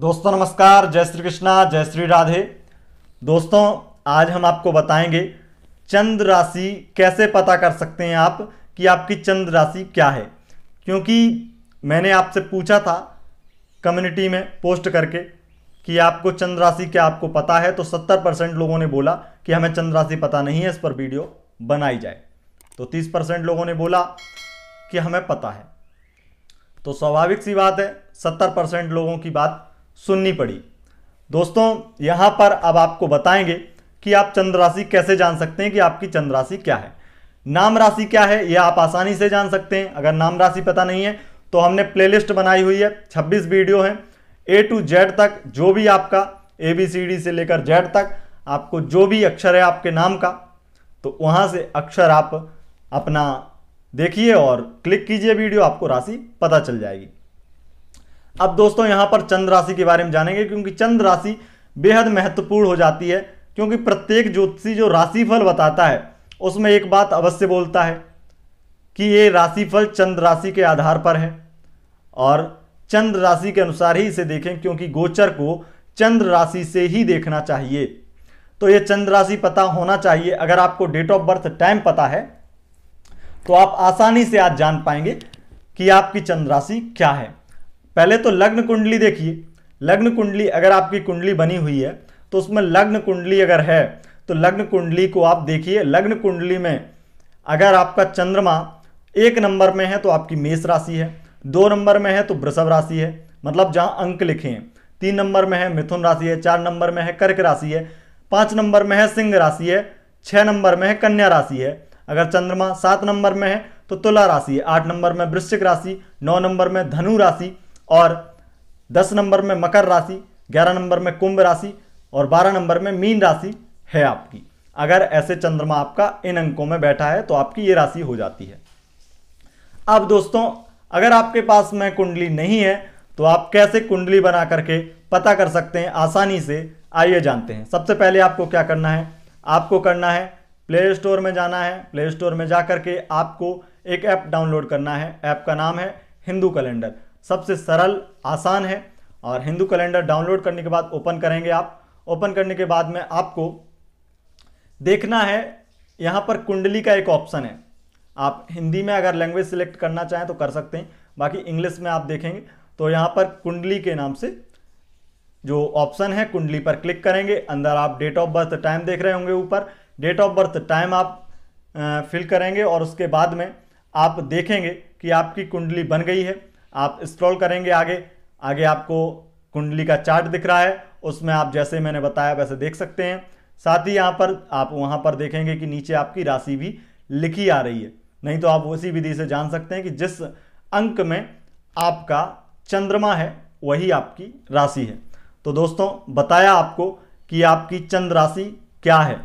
दोस्तों नमस्कार जय श्री कृष्णा जय श्री राधे दोस्तों आज हम आपको बताएंगे चंद्र राशि कैसे पता कर सकते हैं आप कि आपकी चंद्र राशि क्या है क्योंकि मैंने आपसे पूछा था कम्युनिटी में पोस्ट करके कि आपको चंद्र राशि क्या आपको पता है तो 70 परसेंट लोगों ने बोला कि हमें चंद्र राशि पता नहीं है इस पर वीडियो बनाई जाए तो 30 परसेंट लोगों ने बोला कि हमें पता है तो स्वाभाविक सी बात है 70 परसेंट लोगों की बात सुननी पड़ी दोस्तों यहाँ पर अब आपको बताएंगे कि आप चंद्र राशि कैसे जान सकते हैं कि आपकी चंद्र राशि क्या है नाम राशि क्या है यह आप आसानी से जान सकते हैं अगर नाम राशि पता नहीं है तो हमने प्लेलिस्ट बनाई हुई है 26 वीडियो हैं ए टू जेड तक जो भी आपका ए बी सी डी से लेकर जेड तक आपको जो भी अक्षर है आपके नाम का तो वहाँ से अक्षर आप अपना देखिए और क्लिक कीजिए वीडियो आपको राशि पता चल जाएगी अब दोस्तों यहाँ पर चंद्र राशि के बारे में जानेंगे क्योंकि चंद्र राशि बेहद महत्वपूर्ण हो जाती है क्योंकि प्रत्येक ज्योतिषी जो राशिफल बताता है उसमें एक बात अवश्य बोलता है कि ये राशिफल चंद्र राशि के आधार पर है और चंद्र राशि के अनुसार ही इसे देखें क्योंकि गोचर को चंद्र राशि से ही देखना चाहिए तो ये चंद्र राशि पता होना चाहिए अगर आपको डेट ऑफ बर्थ टाइम पता है तो आप आसानी से आज जान पाएंगे कि आपकी चंद्र राशि क्या है पहले तो लग्न कुंडली देखिए लग्न कुंडली अगर आपकी कुंडली बनी हुई है तो उसमें लग्न कुंडली अगर है तो लग्न कुंडली को आप देखिए लग्न कुंडली में अगर आपका चंद्रमा एक नंबर में है तो आपकी मेष राशि है दो नंबर में है तो वृषभ राशि है मतलब जहाँ अंक लिखे हैं तीन नंबर में है मिथुन राशि है चार नंबर में है कर्क राशि है पाँच नंबर में है सिंह राशि है छः नंबर में है कन्या राशि है अगर चंद्रमा सात नंबर में है तो तुला राशि है आठ नंबर में वृश्चिक राशि नौ नंबर में धनु राशि और दस नंबर में मकर राशि ग्यारह नंबर में कुंभ राशि और बारह नंबर में मीन राशि है आपकी अगर ऐसे चंद्रमा आपका इन अंकों में बैठा है तो आपकी ये राशि हो जाती है अब दोस्तों अगर आपके पास में कुंडली नहीं है तो आप कैसे कुंडली बना करके पता कर सकते हैं आसानी से आइए जानते हैं सबसे पहले आपको क्या करना है आपको करना है प्ले स्टोर में जाना है प्ले स्टोर में जा करके आपको एक ऐप डाउनलोड करना है ऐप का नाम है हिंदू कैलेंडर सबसे सरल आसान है और हिंदू कैलेंडर डाउनलोड करने के बाद ओपन करेंगे आप ओपन करने के बाद में आपको देखना है यहाँ पर कुंडली का एक ऑप्शन है आप हिंदी में अगर लैंग्वेज सिलेक्ट करना चाहें तो कर सकते हैं बाकी इंग्लिश में आप देखेंगे तो यहाँ पर कुंडली के नाम से जो ऑप्शन है कुंडली पर क्लिक करेंगे अंदर आप डेट ऑफ बर्थ टाइम देख रहे होंगे ऊपर डेट ऑफ बर्थ टाइम आप फिल करेंगे और उसके बाद में आप देखेंगे कि आपकी कुंडली बन गई है आप स्क्रॉल करेंगे आगे आगे आपको कुंडली का चार्ट दिख रहा है उसमें आप जैसे मैंने बताया वैसे देख सकते हैं साथ ही यहाँ पर आप वहाँ पर देखेंगे कि नीचे आपकी राशि भी लिखी आ रही है नहीं तो आप उसी विधि से जान सकते हैं कि जिस अंक में आपका चंद्रमा है वही आपकी राशि है तो दोस्तों बताया आपको कि आपकी चंद्र राशि क्या है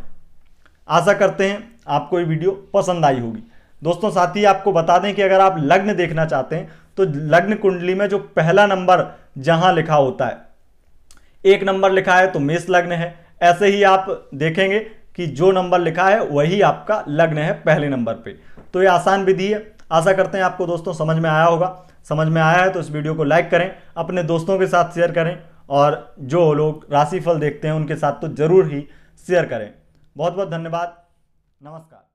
आशा करते हैं आपको ये वीडियो पसंद आई होगी दोस्तों साथ ही आपको बता दें कि अगर आप लग्न देखना चाहते हैं तो लग्न कुंडली में जो पहला नंबर जहां लिखा होता है एक नंबर लिखा है तो मेष लग्न है ऐसे ही आप देखेंगे कि जो नंबर लिखा है वही आपका लग्न है पहले नंबर पे तो ये आसान विधि है आशा करते हैं आपको दोस्तों समझ में आया होगा समझ में आया है तो इस वीडियो को लाइक करें अपने दोस्तों के साथ शेयर करें और जो लोग राशिफल देखते हैं उनके साथ तो जरूर ही शेयर करें बहुत बहुत धन्यवाद नमस्कार